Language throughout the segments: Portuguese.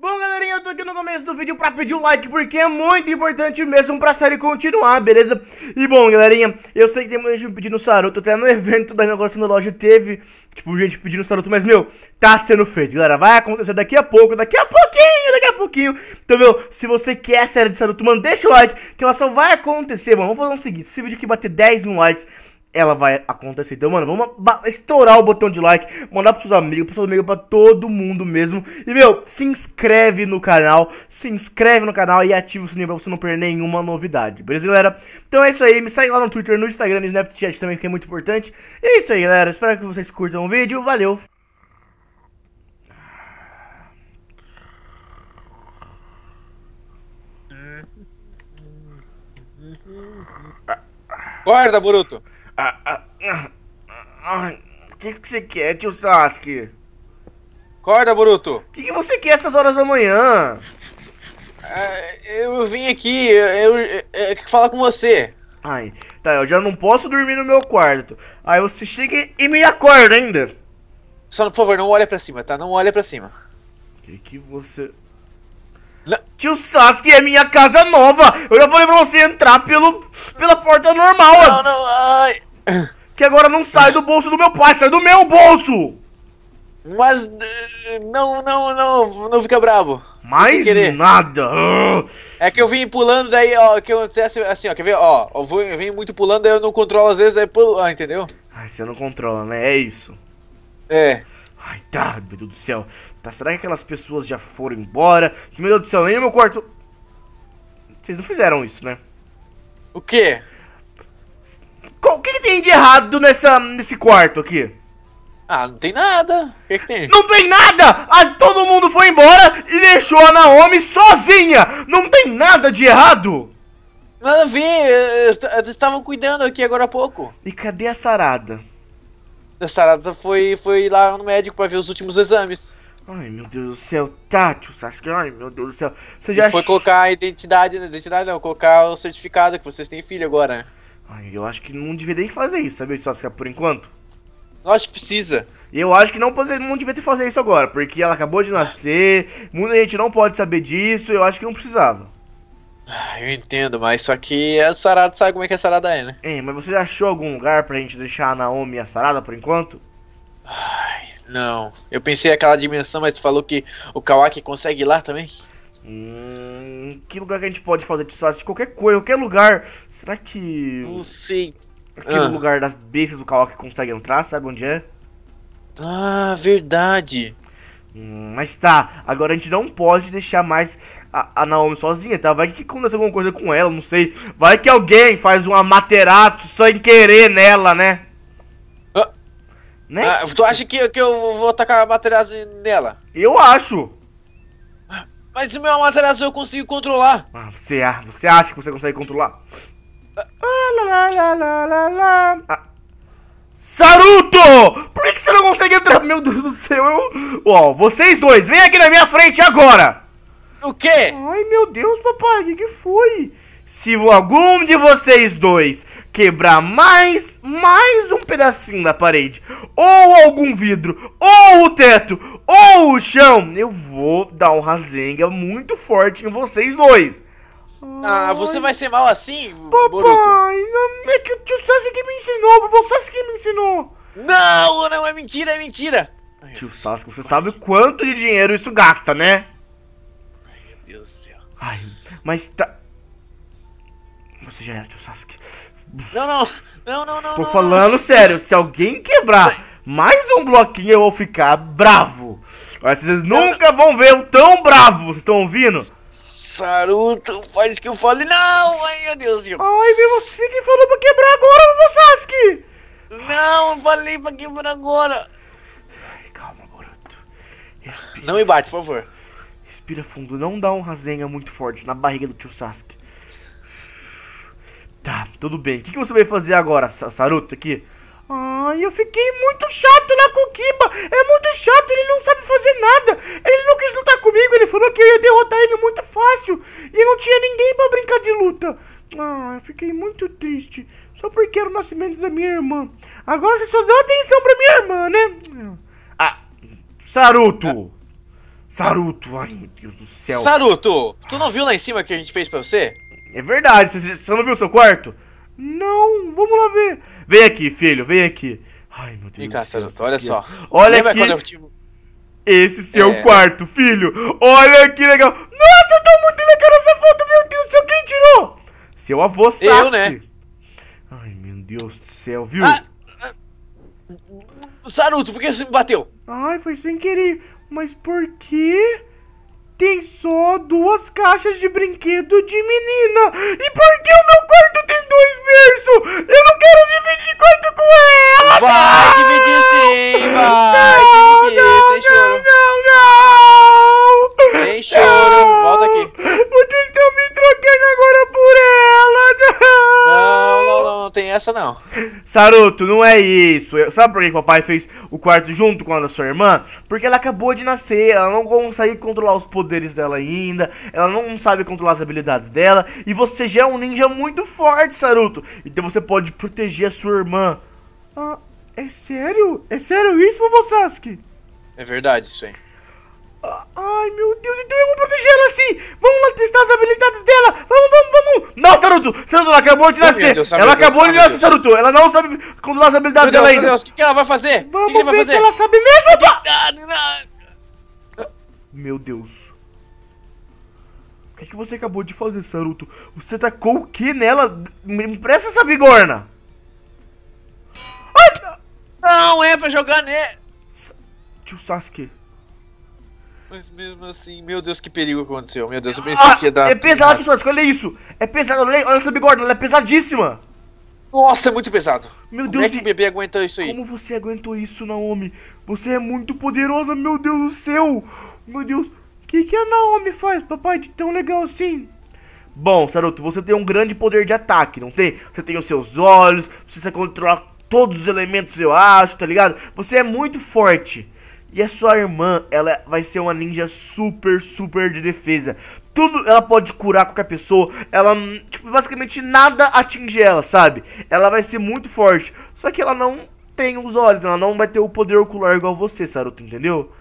Bom, galerinha, eu tô aqui no começo do vídeo pra pedir o um like, porque é muito importante mesmo pra série continuar, beleza? E bom, galerinha, eu sei que tem muita gente pedindo saruto, até no evento da inauguração da loja teve, tipo, gente pedindo saruto, mas, meu, tá sendo feito, galera, vai acontecer daqui a pouco, daqui a pouquinho, daqui a pouquinho. Então, meu, se você quer a série de saruto, mano, deixa o like, que ela só vai acontecer, mano, vamos fazer o um seguinte, se esse vídeo aqui bater 10 mil likes, ela vai acontecer. Então, mano, vamos estourar o botão de like, mandar pros seus amigos, pros seus amigos, pra todo mundo mesmo. E, meu, se inscreve no canal, se inscreve no canal e ativa o sininho pra você não perder nenhuma novidade, beleza, galera? Então é isso aí, me segue lá no Twitter, no Instagram, no Snapchat também, que é muito importante. E é isso aí, galera, espero que vocês curtam o vídeo, valeu! Guarda, Boruto! Ah, ah, ah, ah, que que você quer, tio Sasuke? Acorda, Boruto! O que, que você quer essas horas da manhã? É, eu vim aqui, eu, eu, é, eu, é, falar com você. Ai, tá, eu já não posso dormir no meu quarto. Aí você chega e me acorda ainda. Só, por favor, não olha pra cima, tá? Não olha pra cima. Que que você... Não. Tio Sasuke, é minha casa nova! Eu já falei pra você entrar pelo, pela porta normal! Não, não, ai... Que agora não sai do bolso do meu pai, sai do meu bolso! Mas. Eh, não, não, não, não fica bravo. Mais nada! É que eu vim pulando, daí, ó, que eu assim, assim, assim ó, quer ver? Ó, eu, vou, eu venho muito pulando, daí eu não controlo às vezes, daí pulo, ó, ah, entendeu? Ai, você não controla, né? É isso. É. Ai, tá, meu Deus do céu. Tá, será que aquelas pessoas já foram embora? Que, meu Deus do céu, nem no meu quarto. Vocês não fizeram isso, né? O quê? O quê? O que, que, tem de errado nessa, nesse quarto aqui? Ah, não tem nada. O que, que tem? Não tem nada! Ah, todo mundo foi embora e deixou a Naomi sozinha! Não tem nada de errado! Nada a ver, eh, eh, eles estavam cuidando aqui agora há pouco. E cadê a Sarada? A Sarada foi, foi lá no médico para ver os últimos exames. Ai meu Deus do céu, Tati, que. ai meu Deus do céu. Você já e foi colocar a identidade, né? Identidade não, colocar o certificado que vocês têm filho agora eu acho que não devia nem fazer isso, sabe, Sasuke, por enquanto. Eu acho que precisa. Eu acho que não, pode, não devia ter fazer isso agora, porque ela acabou de nascer, muita gente não pode saber disso, eu acho que não precisava. Ah, eu entendo, mas só que a Sarada sabe como é que a Sarada é, né? É, mas você já achou algum lugar pra gente deixar a Naomi e a Sarada por enquanto? Ai, não. Eu pensei aquela dimensão, mas tu falou que o Kawaki consegue ir lá também? Hum, que lugar que a gente pode fazer de Qualquer coisa, qualquer lugar. Será que. Não sei. Aquele ah. lugar das bestas do Kawaki consegue entrar, sabe onde é? Ah, verdade. Hum, mas tá, agora a gente não pode deixar mais a, a Naomi sozinha, tá? Vai que acontece alguma coisa com ela, não sei. Vai que alguém faz um amaterato sem querer nela, né? Ah. Né? Ah, tu acha que, que eu vou atacar amaterato nela? Eu acho. Mas o meu amaterasu eu consigo controlar. Ah, você, é, você acha que você consegue controlar? Ah, lá, lá, lá, lá, lá. Ah. Saruto! Por que você não consegue entrar? Meu Deus do céu, eu... Ó, vocês dois, vem aqui na minha frente agora! O quê? Ai, meu Deus, papai, o que, que foi? Se algum de vocês dois quebrar mais, mais um pedacinho da parede, ou algum vidro, ou o teto, ou o chão, eu vou dar um rasenga muito forte em vocês dois. Ah, você vai ser mal assim, Papai, Boruto? é que o tio Sassi que me ensinou, você que me ensinou. Não, não, é mentira, é mentira. Ai, tio Sasuke, você sabe quanto de dinheiro isso gasta, né? Ai, meu Deus do céu. Ai, mas tá... Você já era tio Sasuke. Não, não, não, não, não. Tô não, falando não. sério, se alguém quebrar mais um bloquinho, eu vou ficar bravo. Mas vocês nunca vão ver eu tão bravo, vocês estão ouvindo? Saruto, faz que eu fale, não! Ai meu Deus, meu. Ai meu, você que falou pra quebrar agora, meu Sasuke! Não, eu falei pra quebrar agora! Ai, calma, Boruto. Respira. Não me bate, por favor. Respira fundo, não dá um rasenha muito forte na barriga do tio Sasuke. Tá, tudo bem. O que, que você vai fazer agora, Saruto, aqui? Ai, eu fiquei muito chato lá com o Kiba. É muito chato, ele não sabe fazer nada. Ele não quis lutar comigo, ele falou que eu ia derrotar ele muito fácil. E não tinha ninguém pra brincar de luta. Ah, eu fiquei muito triste. Só porque era o nascimento da minha irmã. Agora você só dá atenção pra minha irmã, né? Ah, Saruto! Saruto, ai meu Deus do céu. Saruto, tu não viu lá em cima que a gente fez pra você? É verdade, você, você não viu o seu quarto? Não, vamos lá ver. Vem aqui, filho, vem aqui. Ai, meu Deus. Vem cá, Saruto, olha só. Olha Lembra aqui. Esse seu é... quarto, filho. Olha que legal. Nossa, eu tô muito legal nessa foto, meu Deus do céu. Quem tirou? Seu avô Sasuke. Eu, né? Ai, meu Deus do céu, viu? Ah, ah, Saruto, por que você me bateu? Ai, foi sem querer. Mas por quê? tem só duas caixas de brinquedo de menina. E por que o meu quarto tem dois berços? Eu não quero dividir quarto com ela! Vai não! dividir sim, vai! Não, dividir, não, não, não, não, não! Tem choro! Né? tem essa, não. Saruto, não é isso. Eu, sabe por que o papai fez o quarto junto com a da sua irmã? Porque ela acabou de nascer, ela não consegue controlar os poderes dela ainda, ela não sabe controlar as habilidades dela, e você já é um ninja muito forte, Saruto. Então você pode proteger a sua irmã. Ah, é sério? É sério isso, vovô Sasuke? É verdade isso ah, Ai, meu Deus, então eu vou proteger ela sim Vamos lá testar as habilidades dela! ela acabou de nascer! Deus, ela Deus, acabou Deus, de nascer, Saruto! Ela não sabe controlar as habilidades dela ainda! Meu Deus, o que, que, ela vai fazer? Vamos que que ver fazer? se ela sabe mesmo, pá! Meu Deus. O que, é que você acabou de fazer, Saruto? Você tacou o que nela? Me empresta essa bigorna! Ai! Não é pra jogar nela! Tio Sasuke, mas mesmo assim, meu Deus, que perigo aconteceu. Meu Deus, eu pensei ah, que ia dar. É pesado, pessoal, olha isso. É pesado, olha, olha essa bigorna, ela é pesadíssima. Nossa, é muito pesado. Meu Como Deus. Como é que o bebê aguentou isso aí? Como você aguentou isso, Naomi? Você é muito poderosa, meu Deus do céu. Meu Deus. O que, que a Naomi faz, papai, de tão legal assim? Bom, Saruto, você tem um grande poder de ataque, não tem? Você tem os seus olhos, você controla todos os elementos, eu acho, tá ligado? Você é muito forte. E a sua irmã, ela vai ser uma ninja super, super de defesa. Tudo, ela pode curar qualquer pessoa. Ela, tipo, basicamente nada atinge ela, sabe? Ela vai ser muito forte. Só que ela não tem os olhos, ela não vai ter o poder ocular igual você, Saruto, entendeu?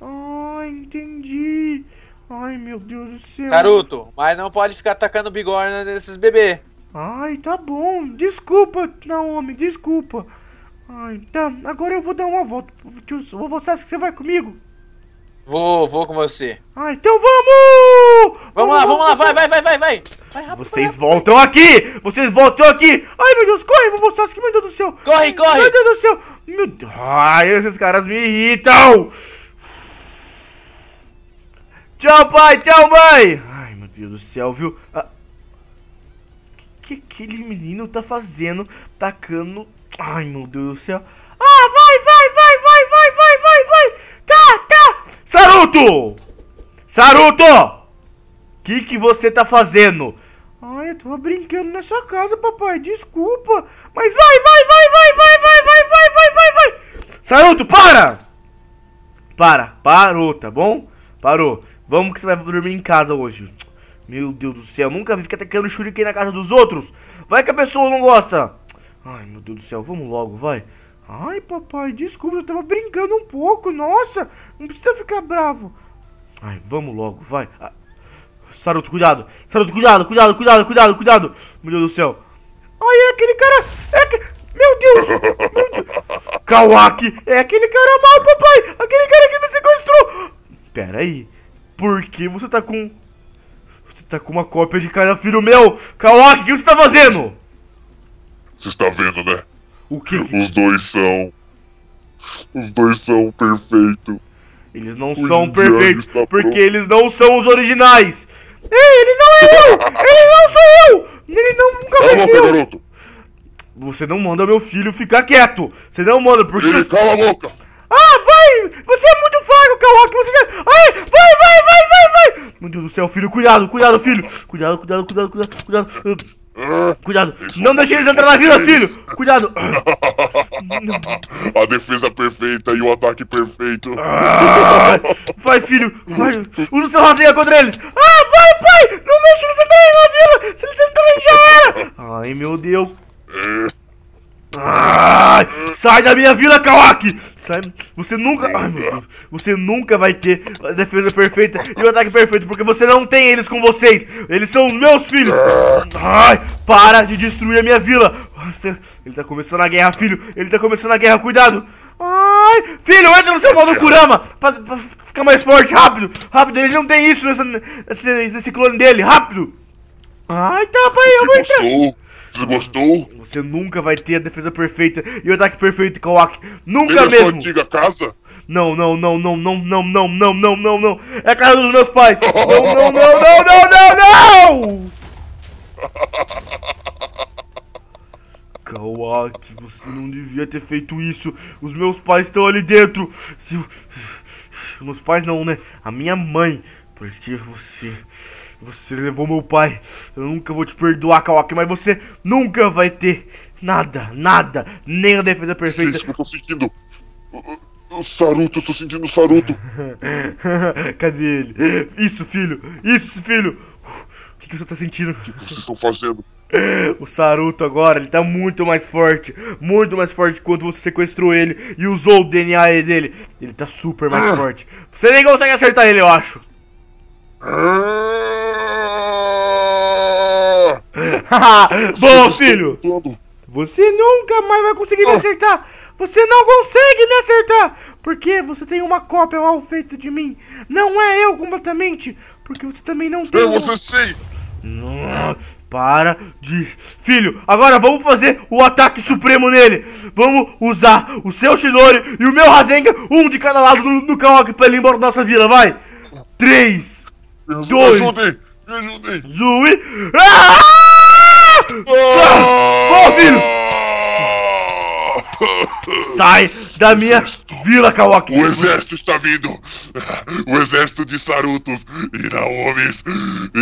Ah, entendi. Ai, meu Deus do céu. Saruto, mas não pode ficar atacando bigorna nesses bebês. Ai, tá bom. Desculpa, Naomi, desculpa. Ah, então, agora eu vou dar uma volta. Tio, vovô Sasuke, você vai comigo? Vou, vou com você. Ah, então vamos! Vamos, vamos lá, vamos lá, vai, vai, vai, vai, vai! rápido, Vocês voltam aqui! Vocês voltam aqui! Ai, meu Deus, corre, vovô Sasuke, meu Deus do céu! Corre, corre! Meu Deus do céu! Meu Deus! Ai, esses caras me irritam! Tchau, pai, tchau, mãe! Ai, meu Deus do céu, viu? O ah, que, que aquele menino tá fazendo tacando Ai, meu Deus do céu. Ah, vai, vai, vai, vai, vai, vai, vai, vai. Tá, tá. Saruto! Saruto! Que que você tá fazendo? Ai, eu tava brincando na sua casa, papai. Desculpa. Mas vai, vai, vai, vai, vai, vai, vai, vai, vai, vai, vai. Saruto, para! Para, parou, tá bom? Parou. Vamos que você vai dormir em casa hoje. Meu Deus do céu, nunca vi ficar atacando shuriken na casa dos outros. Vai que a pessoa não gosta. Ai, meu Deus do céu, vamos logo, vai. Ai, papai, desculpa, eu tava brincando um pouco, nossa. Não precisa ficar bravo. Ai, vamos logo, vai. Ah, Saruto, cuidado. Saruto, cuidado, cuidado, cuidado, cuidado, cuidado. Meu Deus do céu. Ai, é aquele cara... É aquele... Meu Deus! Meu Deus. Kawaki! É aquele cara mal, papai! Aquele cara que me sequestrou! Pera aí. Por que você tá com... Você tá com uma cópia de cada filho meu? Kawaki, o que você tá fazendo? Você está vendo, né? O que? Os dois são. Os dois são perfeitos. Eles não o são perfeitos porque pronto. eles não são os originais. Ei, ele não é eu! ele não sou eu! Ele não nunca Cala vai ser garoto. Você não manda meu filho ficar quieto. Você não manda porque... Ei, cala a boca! Ah, vai! Você é muito fraco, Kawaki! Você já... Ai, vai, vai, vai, vai, vai! Meu Deus do céu, filho, cuidado, cuidado, filho! Cuidado, cuidado, cuidado, cuidado, cuidado... Cuidado! Não deixe eles entrar na vila, filho! Cuidado! A defesa é perfeita e o ataque perfeito! Ah, vai, filho! Vai! Usa o seu rasinha contra eles! Ah, vai, pai! Não deixe eles entrarem na vila! Se eles entrarem, já era! Ai, meu Deus! sai da minha vila, Kawaki! Sai, você nunca. Ai, meu Deus. Você nunca vai ter a defesa perfeita e o ataque perfeito, porque você não tem eles com vocês! Eles são os meus filhos! Ai, para de destruir a minha vila! Ele tá começando a guerra, filho! Ele tá começando a guerra, cuidado! Ai! Filho, entra no seu modo Kurama! Pra, pra ficar mais forte, rápido! Rápido, ele não tem isso nessa, nesse, nesse clone dele, rápido! Ai, tá, pai, eu vou entrar! Você gostou? Você nunca vai ter a defesa perfeita e o ataque perfeito, Kawaki! Nunca Veja mesmo! Sua antiga casa? Não, não, não, não, não, não, não, não, não, não, não! É a casa dos meus pais! não, não, não, não, não, não! não! Kawaki, você não devia ter feito isso. Os meus pais estão ali dentro. Se... Meus pais não, né? A minha mãe. Porque você. Você levou meu pai. Eu nunca vou te perdoar, Kawaki, mas você nunca vai ter nada, nada. Nem a defesa é perfeita. isso que eu tô sentindo. Saruto, eu tô sentindo Saruto. Cadê ele? Isso, filho. Isso, filho que você tá sentindo? O que vocês estão fazendo? O Saruto agora, ele tá muito mais forte. Muito mais forte quando você sequestrou ele e usou o DNA dele. Ele tá super mais ah. forte. Você nem consegue acertar ele, eu acho. Ah. Bom, tá filho. Você nunca mais vai conseguir me ah. acertar. Você não consegue me acertar. Porque você tem uma cópia mal feita de mim. Não é eu completamente. Porque você também não tem. Eu, você sei para de. Filho, agora vamos fazer o ataque supremo nele. Vamos usar o seu Shinori e o meu Rasengan, um de cada lado no, no Kawaki pra ele ir embora da nossa vila, vai! 3, 2, Zui. Ah! Oh! Ah! Oh, filho! Sai da minha exército. vila, Kawaki. O exército está vindo. O exército de Sarutos e Naomis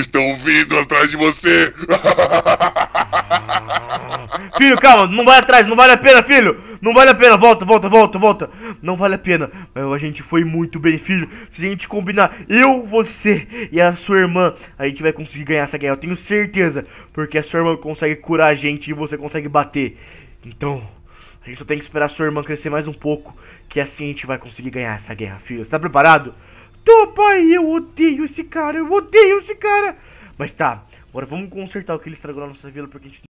estão vindo atrás de você. Filho, calma, não vai atrás, não vale a pena, filho. Não vale a pena, volta, volta, volta, volta. Não vale a pena. A gente foi muito bem, filho. Se a gente combinar, eu, você e a sua irmã, a gente vai conseguir ganhar essa guerra, eu tenho certeza. Porque a sua irmã consegue curar a gente e você consegue bater. Então, a gente só tem que esperar sua irmã crescer mais um pouco, que assim a gente vai conseguir ganhar essa guerra, filho. Você tá preparado? Tô, pai, eu odeio esse cara, eu odeio esse cara. Mas tá, agora vamos consertar o que ele estragou na nossa vila, porque a gente